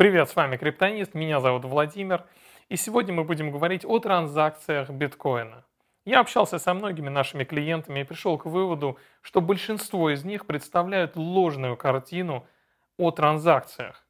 Привет, с вами Криптонист, меня зовут Владимир, и сегодня мы будем говорить о транзакциях биткоина. Я общался со многими нашими клиентами и пришел к выводу, что большинство из них представляют ложную картину о транзакциях.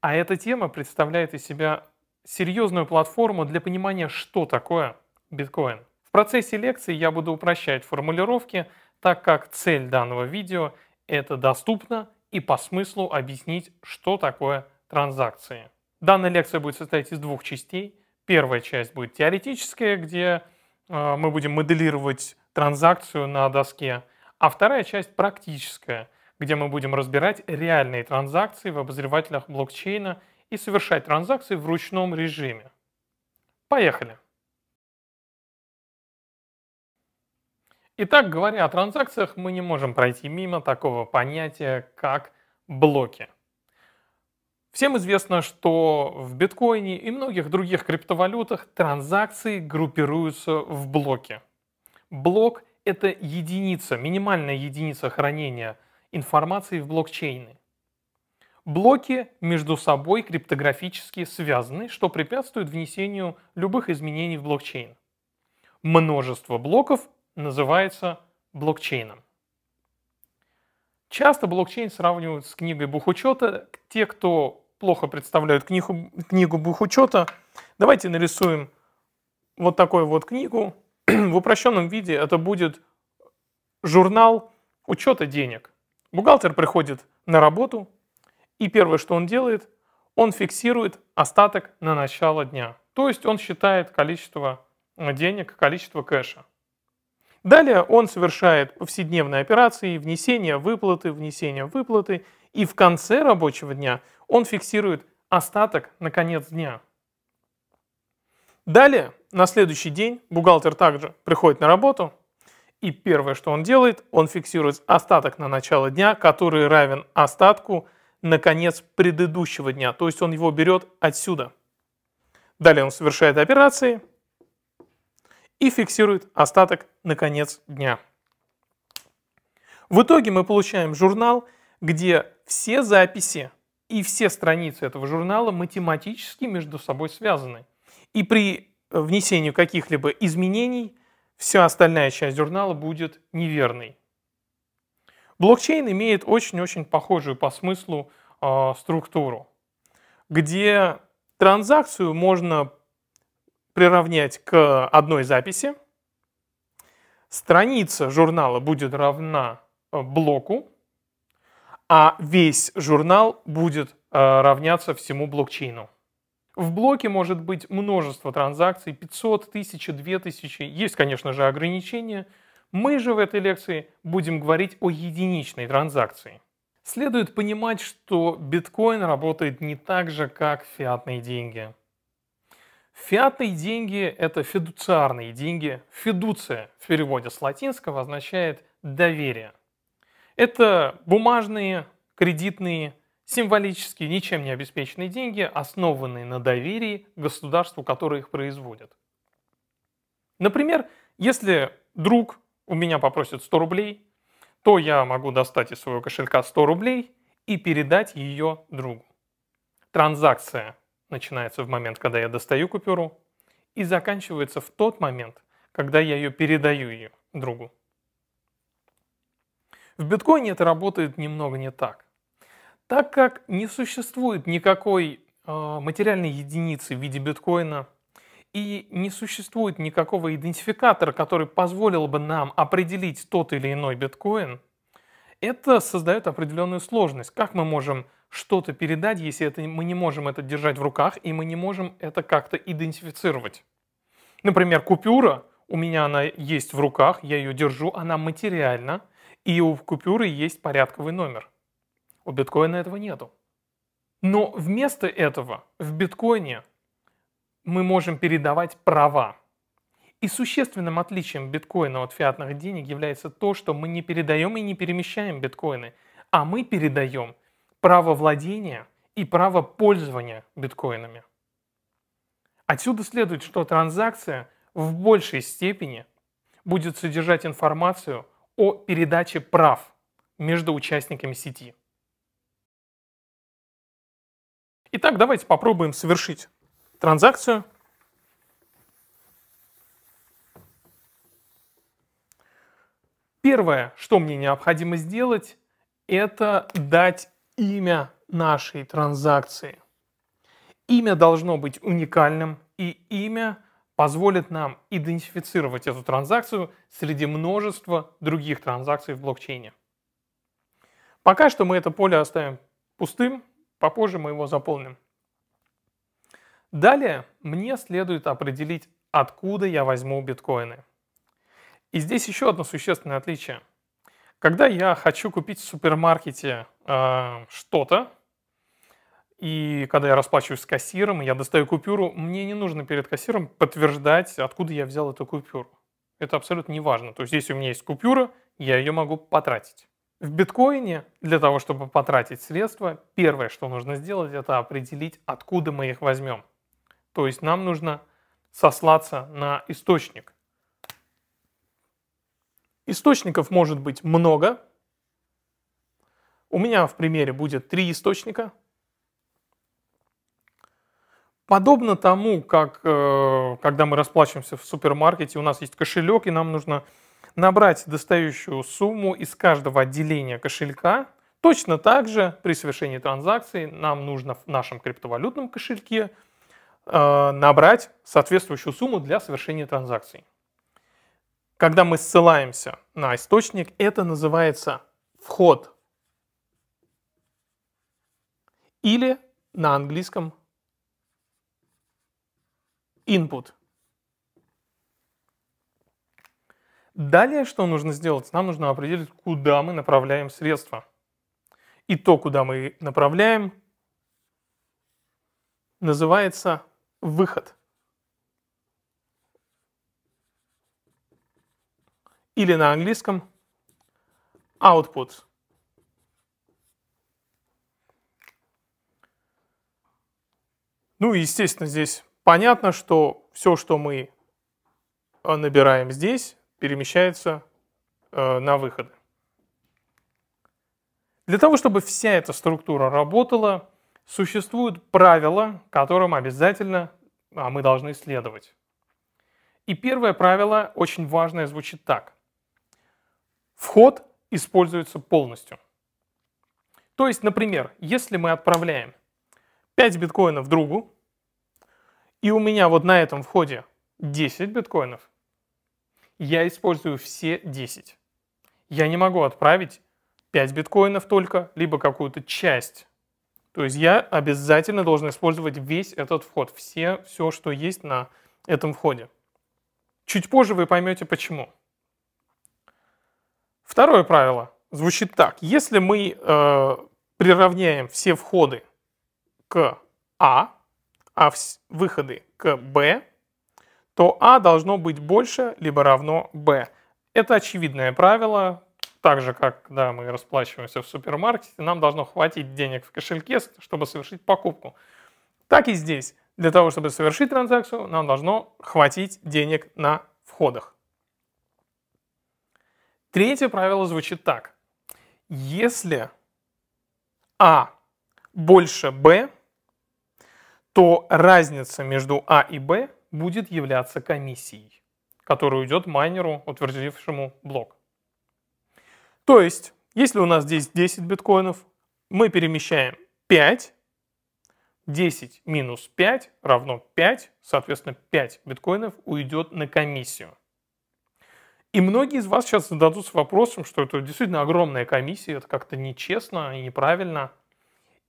А эта тема представляет из себя серьезную платформу для понимания, что такое биткоин. В процессе лекции я буду упрощать формулировки, так как цель данного видео – это доступно и по смыслу объяснить, что такое биткоин транзакции. Данная лекция будет состоять из двух частей. Первая часть будет теоретическая, где э, мы будем моделировать транзакцию на доске, а вторая часть практическая, где мы будем разбирать реальные транзакции в обозревателях блокчейна и совершать транзакции в ручном режиме. Поехали! Итак, говоря о транзакциях, мы не можем пройти мимо такого понятия, как блоки – Всем известно, что в биткоине и многих других криптовалютах транзакции группируются в блоки. Блок – это единица, минимальная единица хранения информации в блокчейне. Блоки между собой криптографически связаны, что препятствует внесению любых изменений в блокчейн. Множество блоков называется блокчейном. Часто блокчейн сравнивают с книгой бухучета те, кто плохо представляют книгу, книгу бухучета. Давайте нарисуем вот такую вот книгу. В упрощенном виде это будет журнал учета денег. Бухгалтер приходит на работу, и первое, что он делает, он фиксирует остаток на начало дня. То есть он считает количество э, денег, количество кэша. Далее он совершает повседневные операции, внесение выплаты, внесение выплаты – и в конце рабочего дня он фиксирует остаток на конец дня. Далее, на следующий день, бухгалтер также приходит на работу, и первое, что он делает, он фиксирует остаток на начало дня, который равен остатку на конец предыдущего дня. То есть он его берет отсюда. Далее он совершает операции и фиксирует остаток на конец дня. В итоге мы получаем журнал – где все записи и все страницы этого журнала математически между собой связаны. И при внесении каких-либо изменений вся остальная часть журнала будет неверной. Блокчейн имеет очень-очень похожую по смыслу э, структуру, где транзакцию можно приравнять к одной записи, страница журнала будет равна а, блоку, а весь журнал будет э, равняться всему блокчейну. В блоке может быть множество транзакций, 500, 1000, 2000. Есть, конечно же, ограничения. Мы же в этой лекции будем говорить о единичной транзакции. Следует понимать, что биткоин работает не так же, как фиатные деньги. Фиатные деньги – это федуциарные деньги. Федуция в переводе с латинского означает «доверие». Это бумажные, кредитные, символические, ничем не обеспеченные деньги, основанные на доверии государству, которое их производит. Например, если друг у меня попросит 100 рублей, то я могу достать из своего кошелька 100 рублей и передать ее другу. Транзакция начинается в момент, когда я достаю купюру, и заканчивается в тот момент, когда я ее передаю ее другу. В биткоине это работает немного не так. Так как не существует никакой э, материальной единицы в виде биткоина и не существует никакого идентификатора, который позволил бы нам определить тот или иной биткоин, это создает определенную сложность. Как мы можем что-то передать, если это, мы не можем это держать в руках и мы не можем это как-то идентифицировать? Например, купюра, у меня она есть в руках, я ее держу, она материальна – и у купюры есть порядковый номер. У биткоина этого нету. Но вместо этого в биткоине мы можем передавать права. И существенным отличием биткоина от фиатных денег является то, что мы не передаем и не перемещаем биткоины, а мы передаем право владения и право пользования биткоинами. Отсюда следует, что транзакция в большей степени будет содержать информацию о передаче прав между участниками сети. Итак, давайте попробуем совершить транзакцию. Первое, что мне необходимо сделать, это дать имя нашей транзакции. Имя должно быть уникальным, и имя – позволит нам идентифицировать эту транзакцию среди множества других транзакций в блокчейне. Пока что мы это поле оставим пустым, попозже мы его заполним. Далее мне следует определить, откуда я возьму биткоины. И здесь еще одно существенное отличие. Когда я хочу купить в супермаркете э, что-то, и когда я расплачиваюсь с кассиром, я достаю купюру, мне не нужно перед кассиром подтверждать, откуда я взял эту купюру. Это абсолютно не важно. То есть здесь у меня есть купюра, я ее могу потратить. В биткоине для того, чтобы потратить средства, первое, что нужно сделать, это определить, откуда мы их возьмем. То есть нам нужно сослаться на источник. Источников может быть много. У меня в примере будет три источника – Подобно тому, как э, когда мы расплачиваемся в супермаркете, у нас есть кошелек, и нам нужно набрать достающую сумму из каждого отделения кошелька. Точно так же при совершении транзакции нам нужно в нашем криптовалютном кошельке э, набрать соответствующую сумму для совершения транзакций. Когда мы ссылаемся на источник, это называется вход или на английском input. Далее что нужно сделать? Нам нужно определить, куда мы направляем средства. И то, куда мы направляем, называется выход. Или на английском output. Ну и, естественно, здесь Понятно, что все, что мы э, набираем здесь, перемещается э, на выходы. Для того, чтобы вся эта структура работала, существуют правила, которым обязательно а, мы должны следовать. И первое правило, очень важное, звучит так. Вход используется полностью. То есть, например, если мы отправляем 5 биткоинов другу, и у меня вот на этом входе 10 биткоинов, я использую все 10. Я не могу отправить 5 биткоинов только, либо какую-то часть. То есть я обязательно должен использовать весь этот вход, все, все, что есть на этом входе. Чуть позже вы поймете почему. Второе правило звучит так. Если мы э, приравняем все входы к А, а выходы к b, то а должно быть больше либо равно b. Это очевидное правило, так же, как когда мы расплачиваемся в супермаркете, нам должно хватить денег в кошельке, чтобы совершить покупку. Так и здесь. Для того, чтобы совершить транзакцию, нам должно хватить денег на входах. Третье правило звучит так. Если А больше Б, то разница между А и Б будет являться комиссией, которая уйдет майнеру, утвердившему блок. То есть, если у нас здесь 10 биткоинов, мы перемещаем 5, 10 минус 5 равно 5, соответственно, 5 биткоинов уйдет на комиссию. И многие из вас сейчас зададутся вопросом, что это действительно огромная комиссия, это как-то нечестно и неправильно,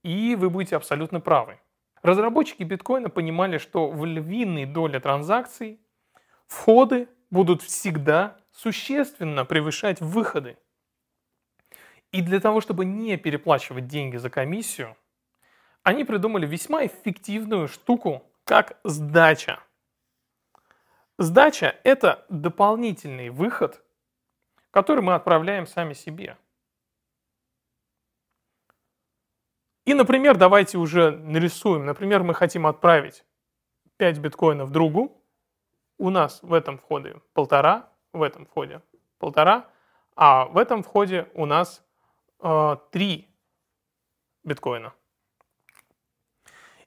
и вы будете абсолютно правы. Разработчики биткоина понимали, что в львиной доле транзакций входы будут всегда существенно превышать выходы. И для того, чтобы не переплачивать деньги за комиссию, они придумали весьма эффективную штуку, как сдача. Сдача – это дополнительный выход, который мы отправляем сами себе. И, например, давайте уже нарисуем. Например, мы хотим отправить 5 биткоинов другу. У нас в этом входе полтора, в этом входе полтора, а в этом входе у нас э, 3 биткоина.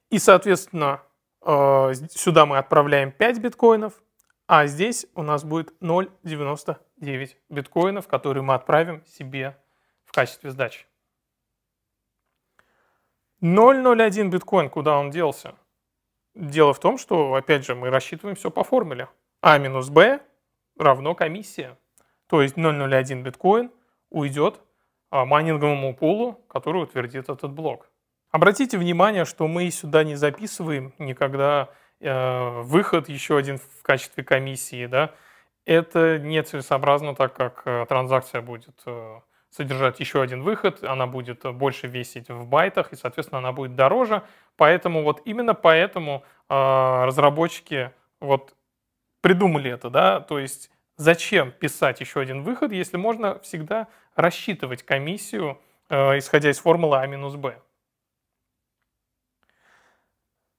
И, соответственно, э, сюда мы отправляем 5 биткоинов, а здесь у нас будет 0,99 биткоинов, которые мы отправим себе в качестве сдачи. 0,01 биткоин, куда он делся? Дело в том, что, опять же, мы рассчитываем все по формуле. А минус Б равно комиссия. То есть 0,01 биткоин уйдет а, майнинговому пулу, который утвердит этот блок. Обратите внимание, что мы сюда не записываем никогда э, выход еще один в качестве комиссии. Да? Это нецелесообразно, так как э, транзакция будет э, содержать еще один выход, она будет э, больше весить в байтах, и, соответственно, она будет дороже. Поэтому вот именно поэтому э, разработчики вот придумали это, да, то есть зачем писать еще один выход, если можно всегда рассчитывать комиссию, э, исходя из формулы А минус Б.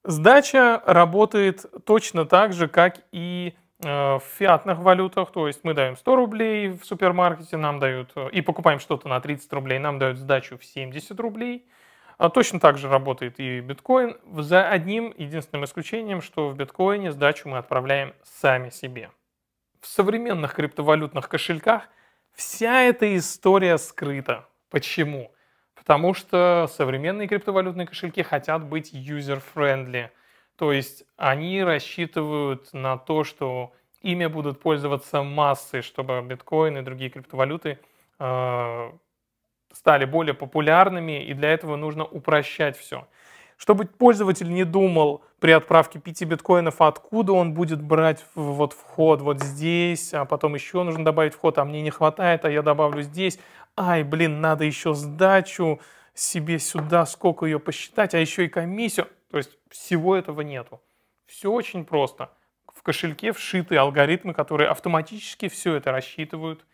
Сдача работает точно так же, как и Э, в фиатных валютах, то есть мы даем 100 рублей в супермаркете, нам дают, э, и покупаем что-то на 30 рублей, нам дают сдачу в 70 рублей. А точно так же работает и биткоин, за одним единственным исключением, что в биткоине сдачу мы отправляем сами себе. В современных криптовалютных кошельках вся эта история скрыта. Почему? Потому что современные криптовалютные кошельки хотят быть user-friendly – то есть они рассчитывают на то, что ими будут пользоваться массы, чтобы биткоин и другие криптовалюты э, стали более популярными, и для этого нужно упрощать все. Чтобы пользователь не думал при отправке 5 биткоинов, откуда он будет брать вот вход вот здесь, а потом еще нужно добавить вход, а мне не хватает, а я добавлю здесь. Ай, блин, надо еще сдачу себе сюда, сколько ее посчитать, а еще и комиссию. То есть всего этого нету. Все очень просто. В кошельке вшиты алгоритмы, которые автоматически все это рассчитывают.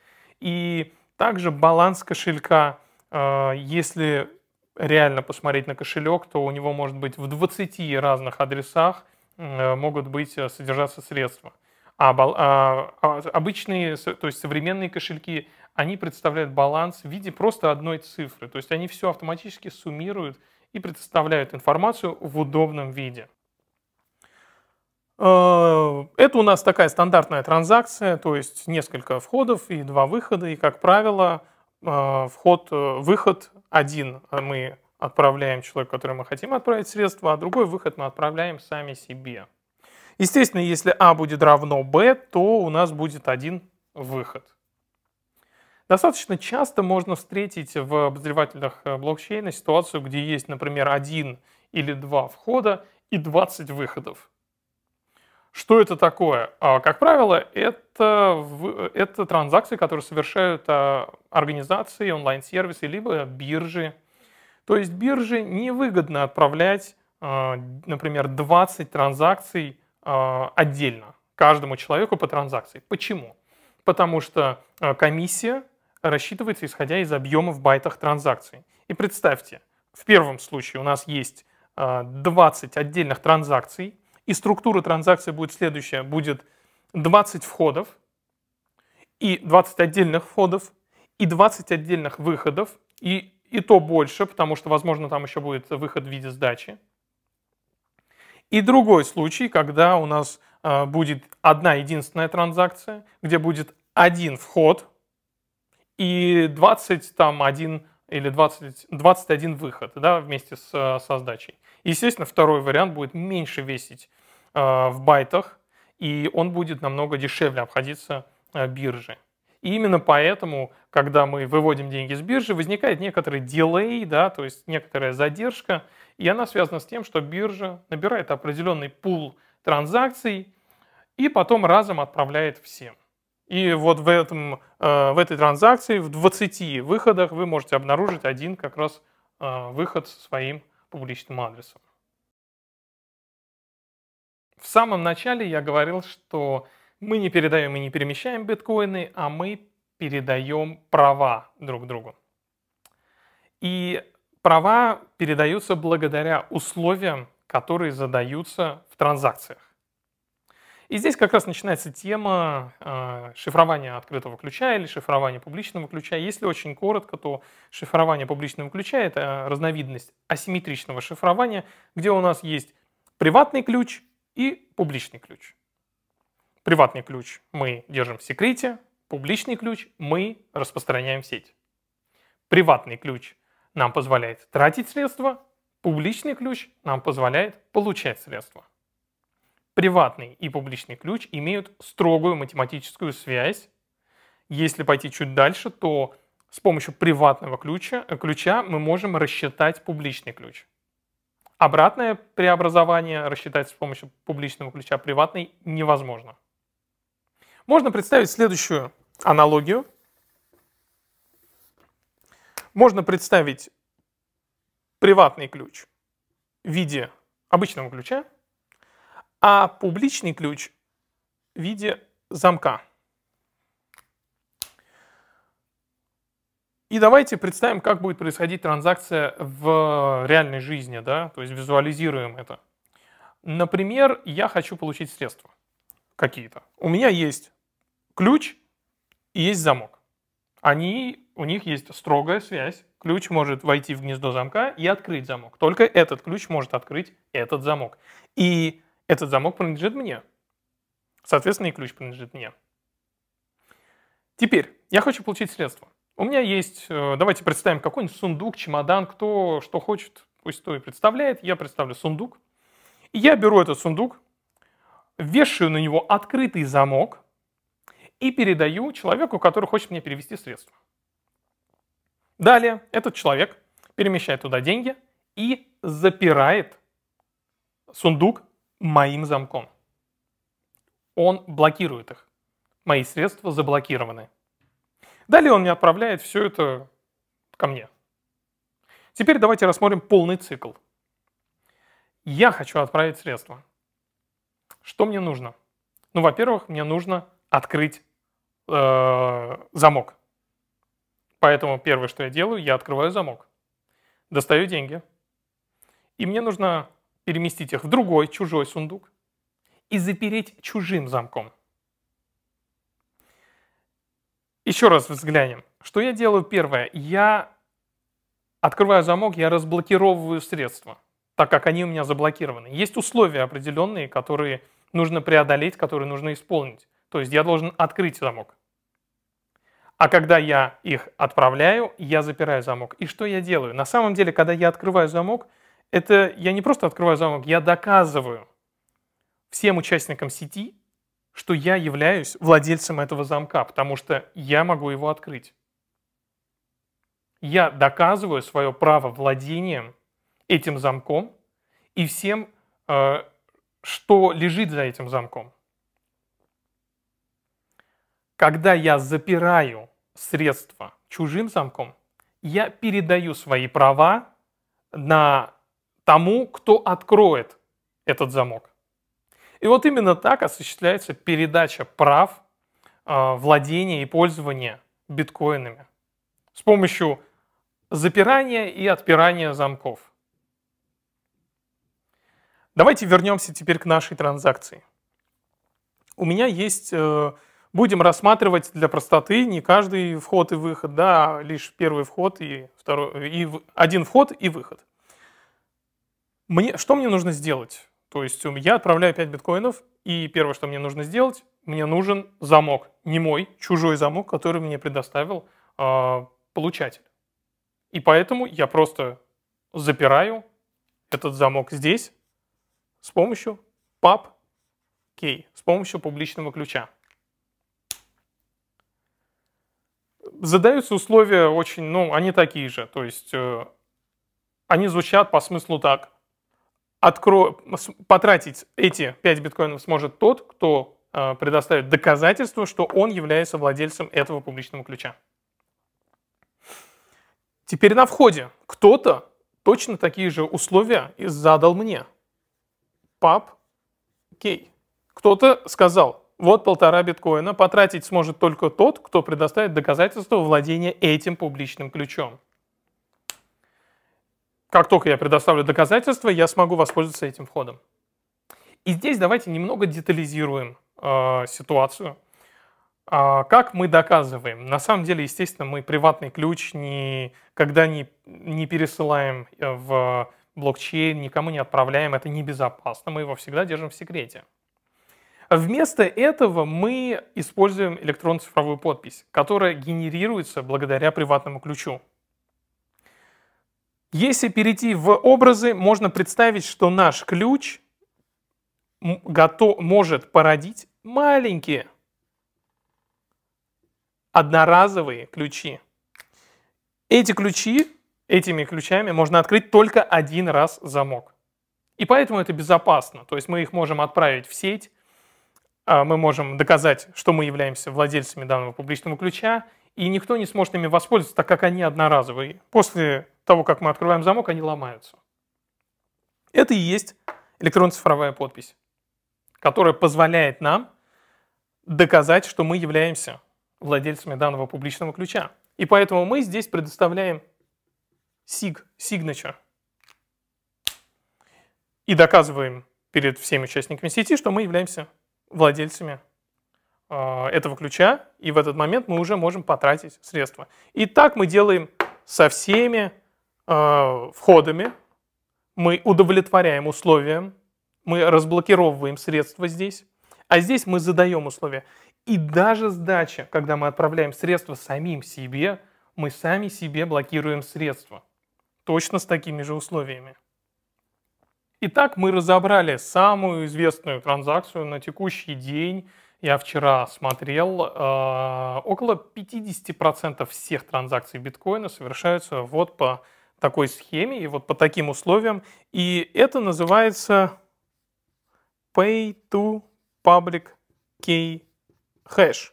И также баланс кошелька, а, если реально посмотреть на кошелек, то у него может быть в 20 разных адресах э, могут быть э, содержаться средства. А, а, а обычные, то есть современные кошельки, они представляют баланс в виде просто одной цифры. То есть они все автоматически суммируют и предоставляют информацию в удобном виде. Э, это у нас такая стандартная транзакция, то есть несколько входов и два выхода, и, как правило, э, вход, э, выход один мы отправляем человеку, которому мы хотим отправить средства, а другой выход мы отправляем сами себе. Естественно, если А будет равно Б, то у нас будет один выход. Достаточно часто можно встретить в обозревателях э, блокчейна ситуацию, где есть, например, один или два входа и 20 выходов. Что это такое? А, как правило, это, э, это транзакции, которые совершают а, организации, онлайн-сервисы, либо биржи. То есть бирже невыгодно отправлять, а, например, 20 транзакций отдельно, каждому человеку по транзакции. Почему? Потому что э, комиссия рассчитывается исходя из объема в байтах транзакций. И представьте, в первом случае у нас есть 20 а, отдельных транзакций, и структура транзакции будет следующая, будет 20 входов, и 20 отдельных входов, и 20 отдельных выходов, и, и то больше, потому что, возможно, там еще будет выход в виде сдачи. И другой случай, когда у нас а, будет одна единственная транзакция, где будет один вход – и 20 там один или 20, 21 выход да, вместе с, со сдачей. Естественно, второй вариант будет меньше весить э, в байтах, и он будет намного дешевле обходиться э, бирже. И именно поэтому, когда мы выводим деньги с биржи, возникает некоторый дилей, да, то есть некоторая задержка, и она связана с тем, что биржа набирает определенный пул транзакций и потом разом отправляет всем. И вот в, этом, э, в этой транзакции в 20 выходах вы можете обнаружить один как раз э, выход со своим публичным адресом. В самом начале я говорил, что мы не передаем и не перемещаем биткоины, а мы передаем права друг другу. И права передаются благодаря условиям, которые задаются в транзакциях. И здесь как раз начинается тема а, шифрования открытого ключа или шифрования публичного ключа. Если очень коротко, то шифрование публичного ключа – это разновидность асимметричного шифрования, где у нас есть приватный ключ и публичный ключ. Приватный ключ мы держим в секрете, публичный ключ мы распространяем в сеть. Приватный ключ нам позволяет тратить средства, публичный ключ нам позволяет получать средства. Приватный и публичный ключ имеют строгую математическую связь. Если пойти чуть дальше, то с помощью приватного ключа, э, ключа мы можем рассчитать публичный ключ. Обратное преобразование рассчитать с помощью публичного ключа приватный невозможно. Можно представить следующую аналогию. Можно представить приватный ключ в виде обычного ключа а публичный ключ в виде замка. И давайте представим, как будет происходить транзакция в реальной жизни, да, то есть визуализируем это. Например, я хочу получить средства какие-то. У меня есть ключ и есть замок. Они, у них есть строгая связь. Ключ может войти в гнездо замка и открыть замок. Только этот ключ может открыть этот замок. И этот замок принадлежит мне. Соответственно, и ключ принадлежит мне. Теперь, я хочу получить средства. У меня есть, э, давайте представим, какой-нибудь сундук, чемодан, кто что хочет, пусть то и представляет. Я представлю сундук. И я беру этот сундук, вешаю на него открытый замок и передаю человеку, который хочет мне перевести средства. Далее этот человек перемещает туда деньги и запирает сундук моим замком. Он блокирует их. Мои средства заблокированы. Далее он мне отправляет все это ко мне. Теперь давайте рассмотрим полный цикл. Я хочу отправить средства. Что мне нужно? Ну, во-первых, мне нужно открыть э, замок. Поэтому первое, что я делаю, я открываю замок, достаю деньги. И мне нужно переместить их в другой, чужой сундук и запереть чужим замком. Еще раз взглянем. Что я делаю первое? Я открываю замок, я разблокировываю средства, так как они у меня заблокированы. Есть условия определенные, которые нужно преодолеть, которые нужно исполнить. То есть я должен открыть замок. А когда я их отправляю, я запираю замок. И что я делаю? На самом деле, когда я открываю замок – это я не просто открываю замок, я доказываю всем участникам сети, что я являюсь владельцем этого замка, потому что я могу его открыть. Я доказываю свое право владения этим замком и всем, э, что лежит за этим замком. Когда я запираю средства чужим замком, я передаю свои права на тому, кто откроет этот замок. И вот именно так осуществляется передача прав а, владения и пользования биткоинами с помощью запирания и отпирания замков. Давайте вернемся теперь к нашей транзакции. У меня есть, э, будем рассматривать для простоты не каждый вход и выход, да, а лишь первый вход и второй, и один вход и выход – мне, что мне нужно сделать? То есть эм, я отправляю 5 биткоинов, и первое, что мне нужно сделать, мне нужен замок, не мой, чужой замок, который мне предоставил э, получатель. И поэтому я просто запираю этот замок здесь с помощью pub key, с помощью публичного ключа. Задаются условия очень, ну, они такие же, то есть э, они звучат по смыслу так откро... потратить эти 5 биткоинов сможет тот, кто э, предоставит доказательство, что он является владельцем этого публичного ключа. Теперь на входе кто-то точно такие же условия и задал мне. Пап, кей. Кто-то сказал, вот полтора биткоина потратить сможет только тот, кто предоставит доказательство владения этим публичным ключом. Как только я предоставлю доказательства, я смогу воспользоваться этим входом. И здесь давайте немного детализируем э, ситуацию. А как мы доказываем? На самом деле, естественно, мы приватный ключ никогда не, не пересылаем э, в блокчейн, никому не отправляем, это небезопасно, мы его всегда держим в секрете. Вместо этого мы используем электронно-цифровую подпись, которая генерируется благодаря приватному ключу. Если перейти в образы, можно представить, что наш ключ готов, может породить маленькие одноразовые ключи. Эти ключи, этими ключами можно открыть только один раз замок. И поэтому это безопасно. То есть мы их можем отправить в сеть, а, мы можем доказать, что мы являемся владельцами данного публичного ключа, и никто не сможет ими воспользоваться, так как они одноразовые. После того, как мы открываем замок, они ломаются. Это и есть электронно-цифровая подпись, которая позволяет нам доказать, что мы являемся владельцами данного публичного ключа. И поэтому мы здесь предоставляем SIG, signature, и доказываем перед всеми участниками сети, что мы являемся владельцами а, этого ключа, и в этот момент мы уже можем потратить средства. И так мы делаем со всеми а, входами, мы удовлетворяем условиям, мы разблокировываем средства здесь, а здесь мы задаем условия. И даже сдача, когда мы отправляем средства самим себе, мы сами себе блокируем средства. Точно с такими же условиями. Итак, мы разобрали самую известную транзакцию на текущий день. Я вчера смотрел, э, около 50% всех транзакций биткоина совершаются вот по такой схеме и вот по таким условиям. И это называется pay to public key hash.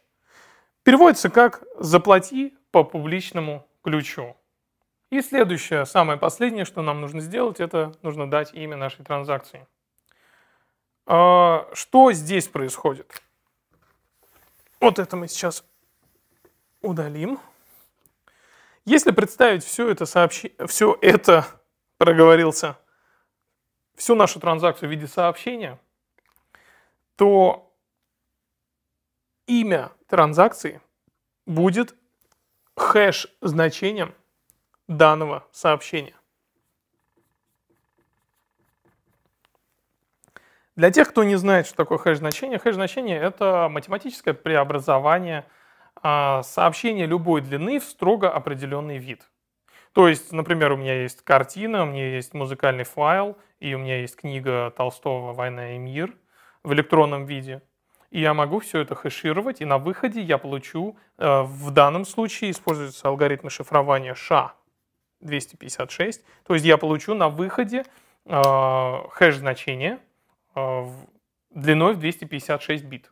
Переводится как «заплати по публичному ключу». И следующее, самое последнее, что нам нужно сделать, это нужно дать имя нашей транзакции. А, что здесь происходит? Вот это мы сейчас удалим. Если представить все это сообщение, все это, проговорился, всю нашу транзакцию в виде сообщения, то имя транзакции будет хэш значением данного сообщения. Для тех, кто не знает, что такое хэш-значение, хэш-значение – это математическое преобразование – а сообщение любой длины в строго определенный вид. То есть, например, у меня есть картина, у меня есть музыкальный файл, и у меня есть книга Толстого «Война и мир» в электронном виде. И я могу все это хэшировать, и на выходе я получу, э, в данном случае используются алгоритмы шифрования SHA-256, то есть я получу на выходе э, хэш-значение э, длиной в 256 бит.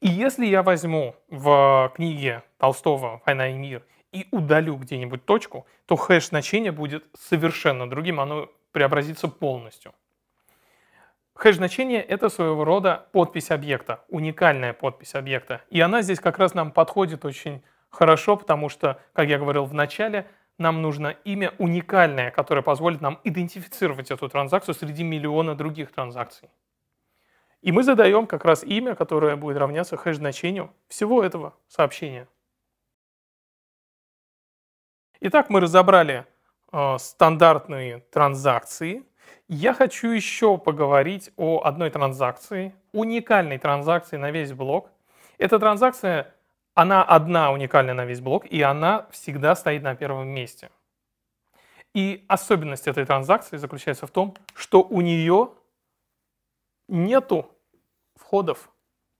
И если я возьму в книге Толстого «Война и мир» и удалю где-нибудь точку, то хэш-значение будет совершенно другим, оно преобразится полностью. Хэш-значение — это своего рода подпись объекта, уникальная подпись объекта. И она здесь как раз нам подходит очень хорошо, потому что, как я говорил в начале, нам нужно имя уникальное, которое позволит нам идентифицировать эту транзакцию среди миллиона других транзакций. И мы задаем как раз имя, которое будет равняться хэш-значению всего этого сообщения. Итак, мы разобрали э, стандартные транзакции. Я хочу еще поговорить о одной транзакции, уникальной транзакции на весь блок. Эта транзакция, она одна уникальная на весь блок, и она всегда стоит на первом месте. И особенность этой транзакции заключается в том, что у нее нету входов.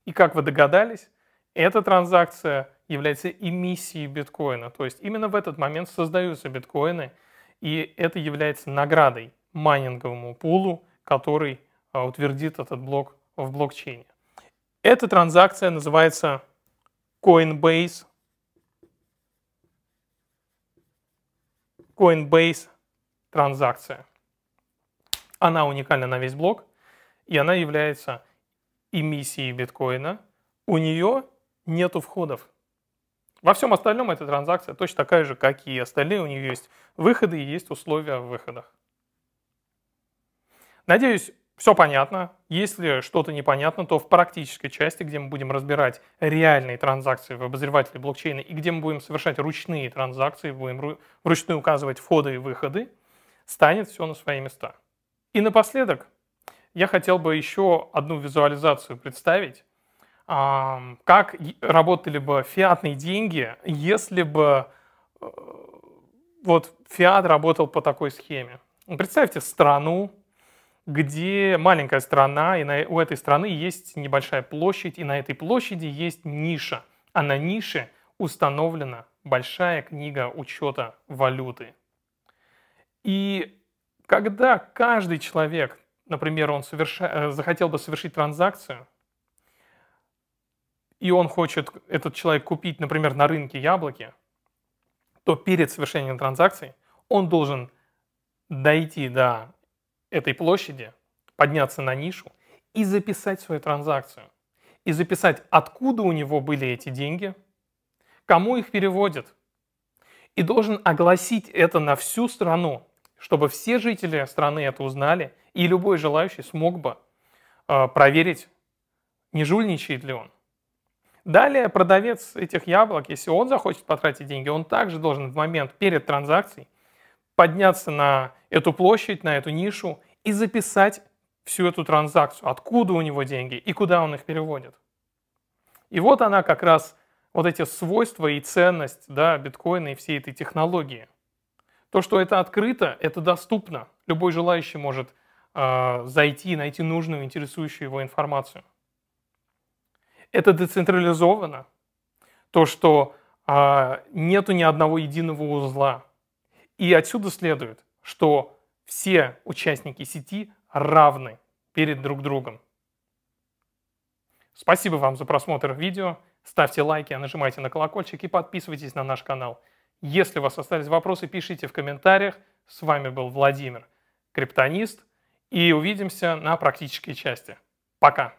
И как вы догадались, эта транзакция является эмиссией биткоина. То есть именно в этот момент создаются биткоины, и это является наградой майнинговому пулу, который а, утвердит этот блок в блокчейне. Эта транзакция называется Coinbase Coinbase транзакция. Она уникальна на весь блок, и она является эмиссии биткоина, у нее нету входов. Во всем остальном эта транзакция точно такая же, как и остальные. У нее есть выходы и есть условия в выходах. Надеюсь, все понятно. Если что-то непонятно, то в практической части, где мы будем разбирать реальные транзакции в обозревателе блокчейна и где мы будем совершать ручные транзакции, будем вручную указывать входы и выходы, станет все на свои места. И напоследок, я хотел бы еще одну визуализацию представить. А, как работали бы фиатные деньги, если бы э, вот фиат работал по такой схеме? Ну, представьте страну, где маленькая страна, и на, у этой страны есть небольшая площадь, и на этой площади есть ниша. А на нише установлена большая книга учета валюты. И когда каждый человек например, он соверша... Э, захотел бы совершить транзакцию, и он хочет, этот человек, купить, например, на рынке яблоки, то перед совершением транзакции он должен дойти до этой площади, подняться на нишу и записать свою транзакцию. И записать, откуда у него были эти деньги, кому их переводят. И должен огласить это на всю страну, чтобы все жители страны это узнали – и любой желающий смог бы а, проверить, не жульничает ли он. Далее продавец этих яблок, если он захочет потратить деньги, он также должен в момент перед транзакцией подняться на эту площадь, на эту нишу и записать всю эту транзакцию, откуда у него деньги и куда он их переводит. И вот она как раз, вот эти свойства и ценность да, биткоина и всей этой технологии. То, что это открыто, это доступно. Любой желающий может а, зайти и найти нужную, интересующую его информацию. Это децентрализовано. То, что а, нету ни одного единого узла. И отсюда следует, что все участники сети равны перед друг другом. Спасибо вам за просмотр видео. Ставьте лайки, а нажимайте на колокольчик и подписывайтесь на наш канал. Если у вас остались вопросы, пишите в комментариях. С вами был Владимир, криптонист – и увидимся на практической части. Пока!